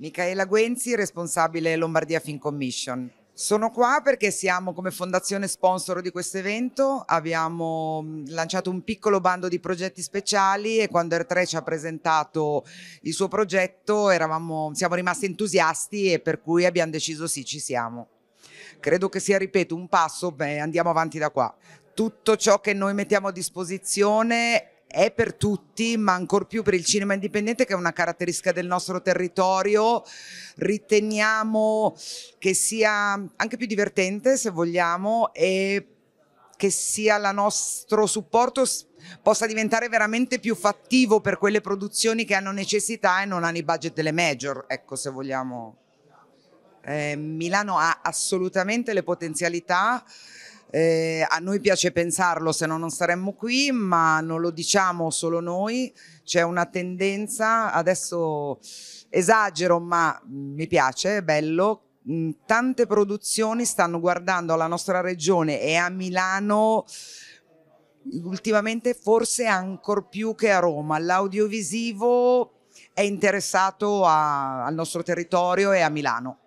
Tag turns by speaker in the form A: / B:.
A: Micaela Guenzi, responsabile Lombardia Fin Commission. Sono qua perché siamo come fondazione sponsor di questo evento, abbiamo mm, lanciato un piccolo bando di progetti speciali e quando R3 ci ha presentato il suo progetto eravamo, siamo rimasti entusiasti e per cui abbiamo deciso sì ci siamo. Credo che sia, ripeto, un passo, beh, andiamo avanti da qua. Tutto ciò che noi mettiamo a disposizione è per tutti, ma ancor più per il cinema indipendente che è una caratteristica del nostro territorio. Riteniamo che sia anche più divertente, se vogliamo, e che sia il nostro supporto possa diventare veramente più fattivo per quelle produzioni che hanno necessità e non hanno i budget delle major, ecco se vogliamo. Eh, Milano ha assolutamente le potenzialità eh, a noi piace pensarlo, se no non saremmo qui, ma non lo diciamo solo noi, c'è una tendenza, adesso esagero ma mm, mi piace, è bello, mm, tante produzioni stanno guardando alla nostra regione e a Milano ultimamente forse ancora più che a Roma, l'audiovisivo è interessato a, al nostro territorio e a Milano.